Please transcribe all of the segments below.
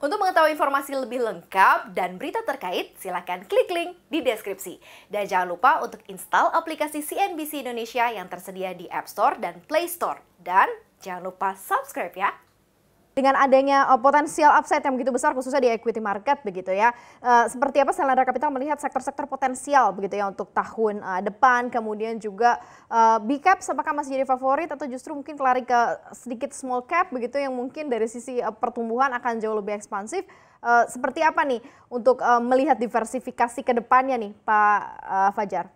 Untuk mengetahui informasi lebih lengkap dan berita terkait, silakan klik link di deskripsi. Dan jangan lupa untuk install aplikasi CNBC Indonesia yang tersedia di App Store dan Play Store. Dan jangan lupa subscribe ya dengan adanya eh, potensial upside yang begitu besar khususnya di equity market begitu ya. Eh, seperti apa selera kapital melihat sektor-sektor potensial begitu ya untuk tahun eh, depan kemudian juga big cap apakah masih jadi favorit atau justru mungkin lari ke sedikit small cap begitu yang mungkin dari sisi pertumbuhan akan jauh lebih ekspansif. seperti apa nih untuk melihat diversifikasi ke depannya nih Pak Fajar?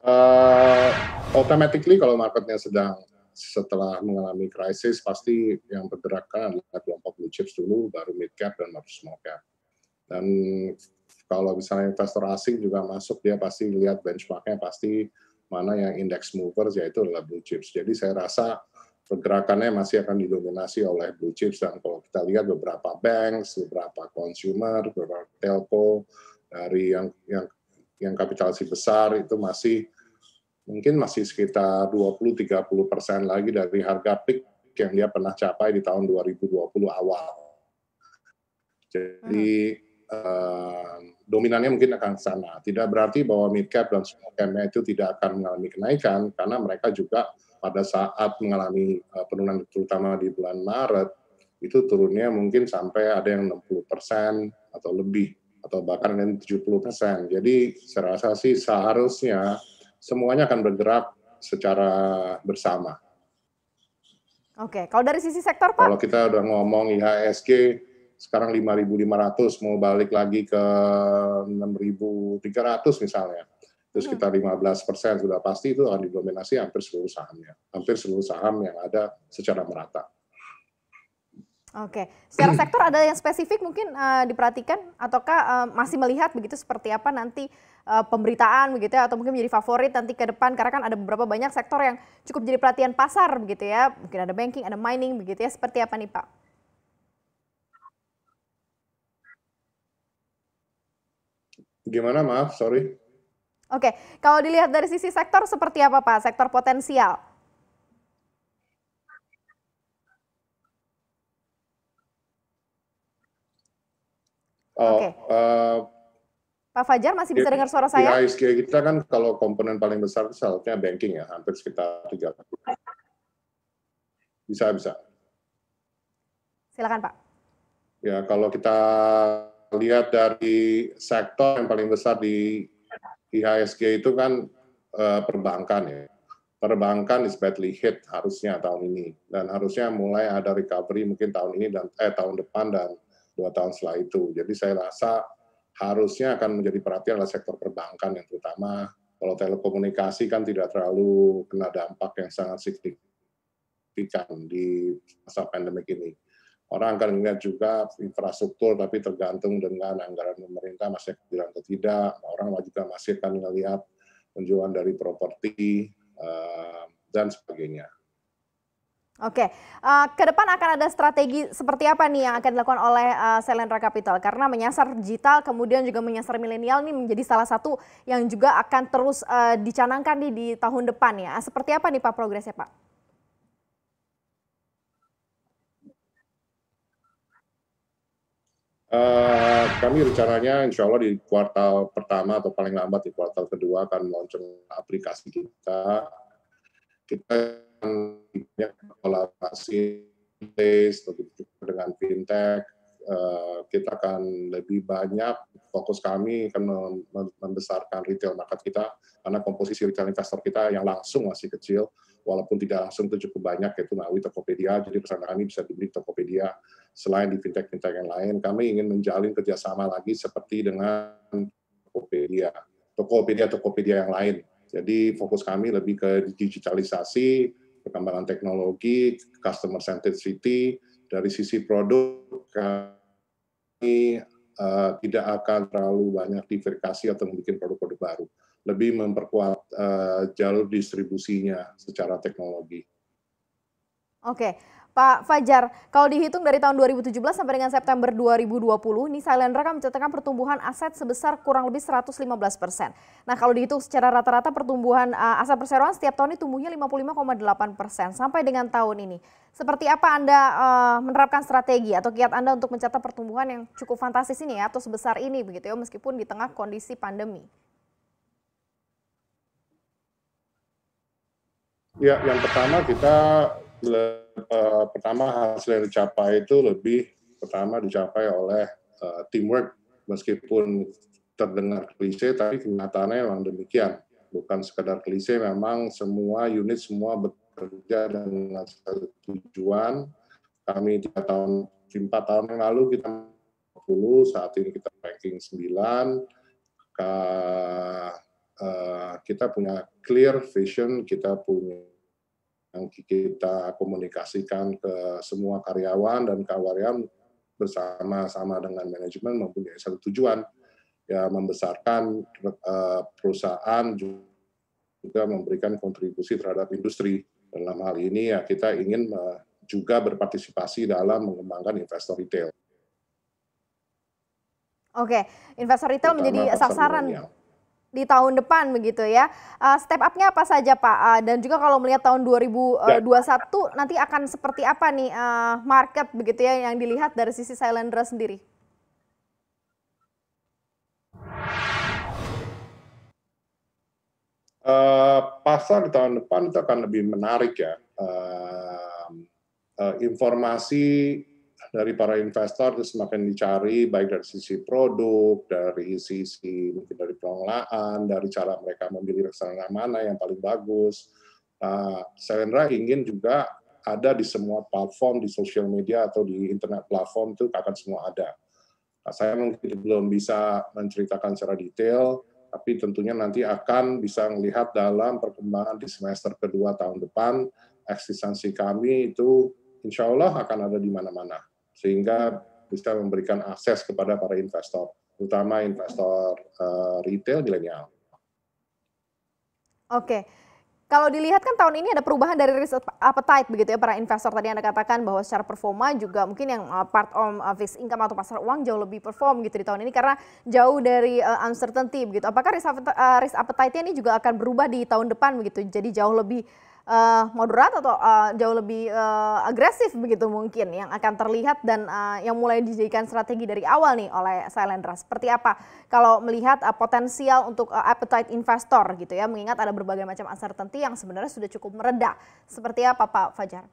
Uh, automatically kalau marketnya sedang setelah mengalami krisis pasti yang bergerakkan adalah kelompok blue chips dulu, baru mid cap dan baru small cap. Dan kalau misalnya investor asing juga masuk, dia pasti lihat benchmarknya pasti mana yang index movers yaitu adalah blue chips. Jadi saya rasa pergerakannya masih akan didominasi oleh blue chips dan kalau kita lihat beberapa bank beberapa consumer, beberapa telco dari yang yang yang kapitalisasi besar itu masih mungkin masih sekitar 20-30 persen lagi dari harga peak yang dia pernah capai di tahun 2020 awal. Jadi hmm. uh, dominannya mungkin akan sana. Tidak berarti bahwa mid cap dan small cap itu tidak akan mengalami kenaikan karena mereka juga pada saat mengalami uh, penurunan terutama di bulan Maret itu turunnya mungkin sampai ada yang 60 persen atau lebih atau bahkan yang 70 persen. Jadi saya rasa sih seharusnya semuanya akan bergerak secara bersama. Oke, kalau dari sisi sektor Pak? Kalau kita udah ngomong IHSG sekarang 5.500 mau balik lagi ke 6.300 misalnya. Terus hmm. kita 15 persen sudah pasti itu akan didominasi hampir seluruh sahamnya, hampir seluruh saham yang ada secara merata. Oke, secara sektor ada yang spesifik mungkin uh, diperhatikan ataukah uh, masih melihat begitu seperti apa nanti uh, pemberitaan begitu ya atau mungkin menjadi favorit nanti ke depan karena kan ada beberapa banyak sektor yang cukup jadi perhatian pasar begitu ya mungkin ada banking, ada mining begitu ya seperti apa nih Pak? Gimana maaf, sorry. Oke, kalau dilihat dari sisi sektor seperti apa Pak? Sektor potensial. Eh, eh, Pak Fajar masih bisa ya, dengar suara saya? Di ya, kita kan kalau komponen paling besar seharusnya banking ya, hampir sekitar 30. Bisa, bisa. Silakan Pak. Ya, kalau kita lihat dari sektor yang paling besar di IHSG itu kan uh, perbankan ya. Perbankan is badly hit harusnya tahun ini dan harusnya mulai ada recovery mungkin tahun ini dan eh tahun depan dan dua tahun setelah itu. Jadi saya rasa harusnya akan menjadi perhatian adalah sektor perbankan yang terutama kalau telekomunikasi kan tidak terlalu kena dampak yang sangat signifikan di masa pandemi ini. Orang akan melihat juga infrastruktur, tapi tergantung dengan anggaran pemerintah masih bilang atau tidak. Orang juga masih akan melihat penjualan dari properti eh, dan sebagainya. Oke, okay. uh, eh, ke depan akan ada strategi seperti apa nih yang akan dilakukan oleh uh, Selendra Capital? Karena menyasar digital, kemudian juga menyasar milenial ini menjadi salah satu yang juga akan terus uh, dicanangkan di, di tahun depan ya. Seperti apa nih Pak progresnya Pak? Uh, kami rencananya insya Allah di kuartal pertama atau paling lambat di kuartal kedua akan launching aplikasi kita. Kita banyak kolaborasi begitu juga dengan fintech eh, kita akan lebih banyak fokus kami akan membesarkan retail market kita karena komposisi retail investor kita yang langsung masih kecil walaupun tidak langsung itu cukup banyak yaitu melalui Tokopedia jadi pesan kami bisa dibeli Tokopedia selain di fintech fintech yang lain kami ingin menjalin kerjasama lagi seperti dengan Tokopedia Tokopedia Tokopedia yang lain jadi fokus kami lebih ke digitalisasi perkembangan teknologi, customer centricity, dari sisi produk kami uh, tidak akan terlalu banyak diversifikasi atau membuat produk-produk baru. Lebih memperkuat uh, jalur distribusinya secara teknologi. Oke, Pak Fajar, kalau dihitung dari tahun 2017 sampai dengan September 2020, ini Sailendra kan mencatatkan pertumbuhan aset sebesar kurang lebih 115 persen. Nah kalau dihitung secara rata-rata pertumbuhan eh, aset perseroan setiap tahun ini tumbuhnya 55,8 persen sampai dengan tahun ini. Seperti apa Anda eh, menerapkan strategi atau kiat Anda untuk mencatat pertumbuhan yang cukup fantastis ini ya, atau sebesar ini begitu ya, meskipun di tengah kondisi pandemi? Ya, yang pertama kita uh, pertama hasil yang dicapai itu lebih pertama dicapai oleh uh, teamwork meskipun terdengar klise tapi kenyataannya memang demikian bukan sekedar klise memang semua unit semua bekerja dengan satu tujuan kami tiga tahun empat tahun yang lalu kita 10 saat ini kita ranking 9 eh, kita punya clear vision kita punya yang kita komunikasikan ke semua karyawan dan karyawan bersama-sama dengan manajemen mempunyai satu tujuan ya membesarkan eh, perusahaan juga memberikan kontribusi terhadap industri dalam hal ini ya kita ingin eh, juga berpartisipasi dalam mengembangkan investor retail. Oke, investor retail Terutama menjadi sasaran milenial di tahun depan begitu ya. Uh, step up-nya apa saja Pak? Uh, dan juga kalau melihat tahun 2021 ya. nanti akan seperti apa nih uh, market begitu ya yang dilihat dari sisi Silendra sendiri? Uh, pasar di tahun depan itu akan lebih menarik ya. Uh, uh, informasi dari para investor itu semakin dicari baik dari sisi produk, dari sisi mungkin dari pengelolaan, dari cara mereka memilih reksadana mana yang paling bagus. Nah, Selendra ingin juga ada di semua platform di sosial media atau di internet platform itu akan semua ada. Nah, saya mungkin belum bisa menceritakan secara detail, tapi tentunya nanti akan bisa melihat dalam perkembangan di semester kedua tahun depan eksistensi kami itu insya Allah akan ada di mana-mana sehingga bisa memberikan akses kepada para investor, terutama investor uh, retail milenial. Oke. Kalau dilihat kan tahun ini ada perubahan dari risk appetite begitu ya para investor tadi Anda katakan bahwa secara performa juga mungkin yang eh, part on eh, fixed income atau pasar uang jauh lebih perform gitu di tahun ini karena jauh dari uncertainty begitu. Apakah risk appetite-nya ini juga akan berubah di tahun depan begitu jadi jauh lebih uh, moderat atau uh, jauh lebih uh, agresif begitu mungkin yang akan terlihat dan uh, yang mulai dijadikan strategi dari awal nih oleh Sailendra. Seperti apa kalau melihat uh, potensial untuk uh, appetite investor gitu ya mengingat ada berbagai macam uncertainty yang sebenarnya sudah cukup mereda. Seperti apa Pak Fajar?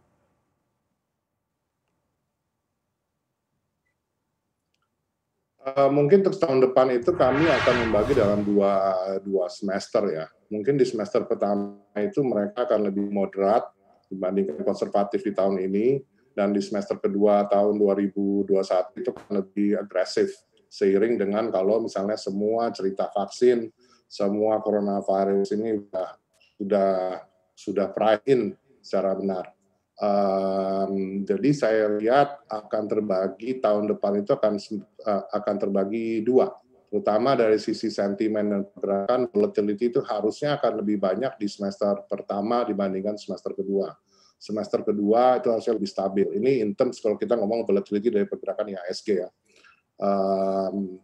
Eh, mungkin untuk tahun depan itu kami akan membagi dalam dua, dua semester ya. Mungkin di semester pertama itu mereka akan lebih moderat dibandingkan konservatif di tahun ini, dan di semester kedua tahun 2021 itu akan lebih agresif, seiring dengan kalau misalnya semua cerita vaksin, semua coronavirus ini sudah sudah sudah in secara benar. Um, jadi saya lihat akan terbagi tahun depan itu akan eh, akan terbagi dua, terutama dari sisi sentimen dan pergerakan volatility itu harusnya akan lebih banyak di semester pertama dibandingkan semester kedua. Semester kedua itu harusnya lebih stabil. Ini in terms kalau kita ngomong volatility dari pergerakan IHSG ya. Um,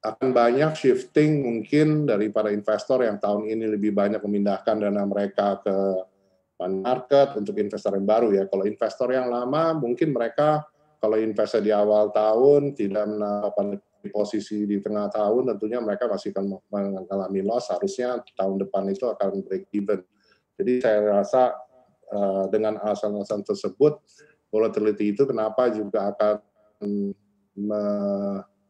akan banyak shifting mungkin dari para investor yang tahun ini lebih banyak memindahkan dana mereka ke market untuk investor yang baru ya. Kalau investor yang lama mungkin mereka kalau investor di awal tahun tidak menambah posisi di tengah tahun tentunya mereka masih akan mengalami loss harusnya tahun depan itu akan break even. Jadi saya rasa uh, dengan alasan-alasan tersebut volatility itu kenapa juga akan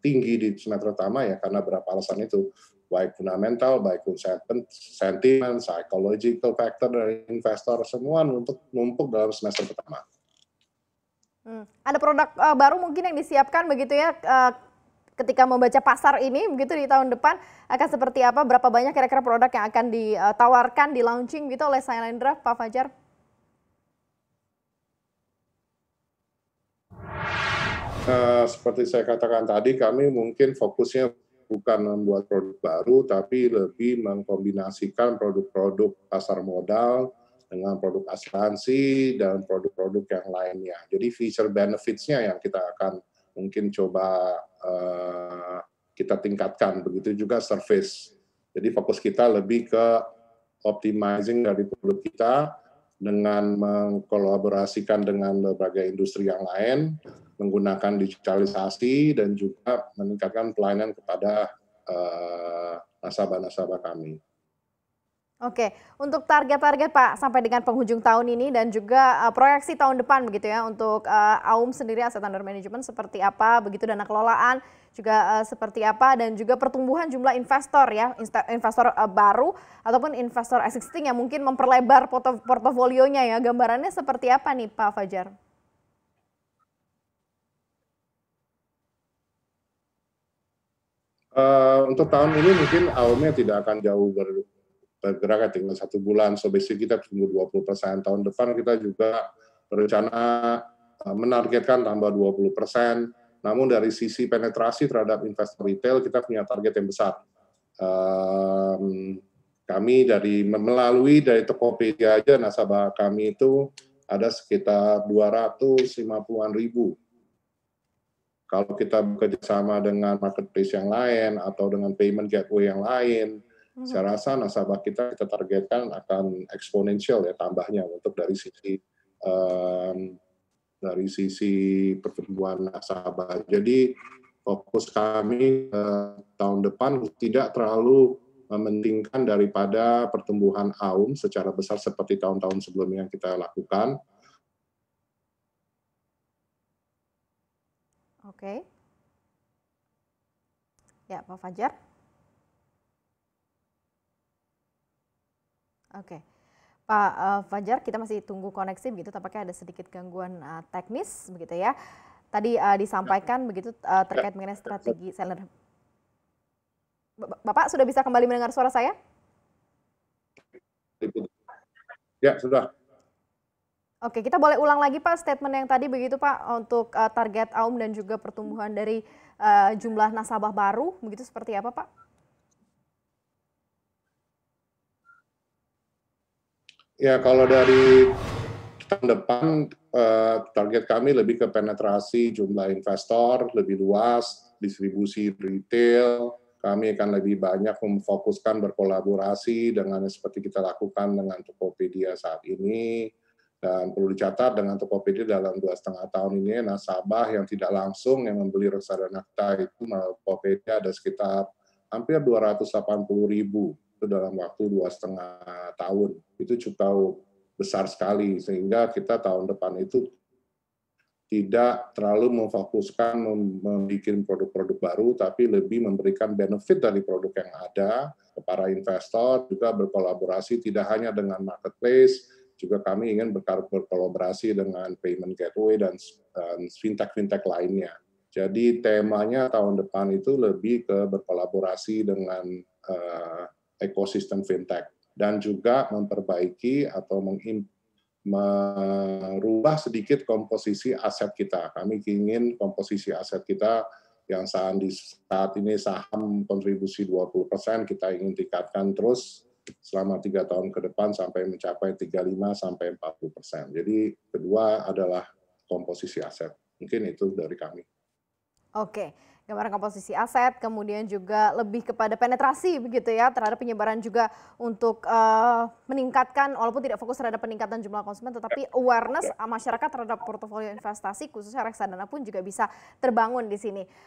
tinggi di semester pertama ya karena berapa alasan itu baik fundamental, baik sentimen, psychological factor dari investor semua untuk numpuk dalam semester pertama. Hmm. Ada produk uh, baru mungkin yang disiapkan begitu ya uh, ketika membaca pasar ini begitu di tahun depan akan seperti apa? Berapa banyak kira-kira produk yang akan ditawarkan, eh, di launching gitu oleh Sailendra, Pak Fajar? Uh, seperti saya katakan tadi, kami mungkin fokusnya bukan membuat produk baru, tapi lebih mengkombinasikan produk-produk pasar modal dengan produk asuransi dan produk-produk yang lainnya. Jadi feature benefits-nya yang kita akan mungkin coba uh, kita tingkatkan. Begitu juga service. Jadi fokus kita lebih ke optimizing dari produk kita, dengan mengkolaborasikan dengan berbagai industri yang lain, menggunakan digitalisasi dan juga meningkatkan pelayanan kepada eh, nasabah-nasabah kami. Oke, untuk target-target Pak sampai dengan penghujung tahun ini dan juga uh, proyeksi tahun depan begitu ya untuk uh, AUM sendiri aset under management seperti apa, begitu dana kelolaan juga uh, seperti apa dan juga pertumbuhan jumlah investor ya, investor uh, baru ataupun investor existing yang mungkin memperlebar porto portofolionya ya. Gambarannya seperti apa nih Pak Fajar? Uh, untuk tahun ini mungkin AUM-nya tidak akan jauh ber bergerak ya, tinggal satu bulan. So basically kita tunggu 20 persen. Tahun depan kita juga berencana eh, menargetkan tambah 20 persen. Namun dari sisi penetrasi terhadap investor retail kita punya target yang besar. Um, kami dari melalui dari Tokopedia aja nasabah kami itu ada sekitar 250-an ribu. Kalau kita bekerja sama dengan marketplace yang lain atau dengan payment gateway yang lain, Hmm. Saya rasa nasabah kita kita targetkan akan eksponensial ya tambahnya untuk dari sisi um, dari sisi pertumbuhan nasabah. Jadi fokus kami uh, tahun depan tidak terlalu mementingkan daripada pertumbuhan AUM secara besar seperti tahun-tahun sebelumnya yang kita lakukan. Oke. Okay. Ya, Pak Fajar. Oke. Pak eh, Fajar, kita masih tunggu koneksi begitu tampaknya ada sedikit gangguan eh, teknis begitu ya. Tadi eh, disampaikan begitu terkait ya. mengenai strategi seller. Bapak sudah bisa kembali mendengar suara saya? Ya, sudah. Oke, kita boleh ulang lagi Pak statement yang tadi begitu Pak untuk target AUM dan juga pertumbuhan dari jumlah nasabah baru begitu seperti apa Pak? Ya kalau dari tahun depan uh, target kami lebih ke penetrasi jumlah investor lebih luas, distribusi retail. Kami akan lebih banyak memfokuskan berkolaborasi dengan seperti kita lakukan dengan Tokopedia saat ini. Dan perlu dicatat dengan Tokopedia dalam dua setengah tahun ini nasabah yang tidak langsung yang membeli reksadana kita itu melalui Tokopedia ada sekitar hampir 280 ribu itu dalam waktu dua setengah tahun itu cukup besar sekali sehingga kita tahun depan itu tidak terlalu memfokuskan membuat produk-produk baru, tapi lebih memberikan benefit dari produk yang ada ke para investor, juga berkolaborasi tidak hanya dengan marketplace, juga kami ingin berkolaborasi dengan payment gateway dan fintech-fintech lainnya. Jadi temanya tahun depan itu lebih ke berkolaborasi dengan uh, ekosistem fintech dan juga memperbaiki atau mengim merubah sedikit komposisi aset kita. Kami ingin komposisi aset kita yang saat, di, saat ini saham kontribusi 20%, kita ingin tingkatkan terus selama tiga tahun ke depan sampai mencapai 35 sampai 40%. Jadi kedua adalah komposisi aset. Mungkin itu dari kami. Oke gambaran komposisi aset, kemudian juga lebih kepada penetrasi begitu ya terhadap penyebaran juga untuk uh, meningkatkan walaupun tidak fokus terhadap peningkatan jumlah konsumen tetapi awareness masyarakat terhadap portofolio investasi khususnya reksadana pun juga bisa terbangun di sini.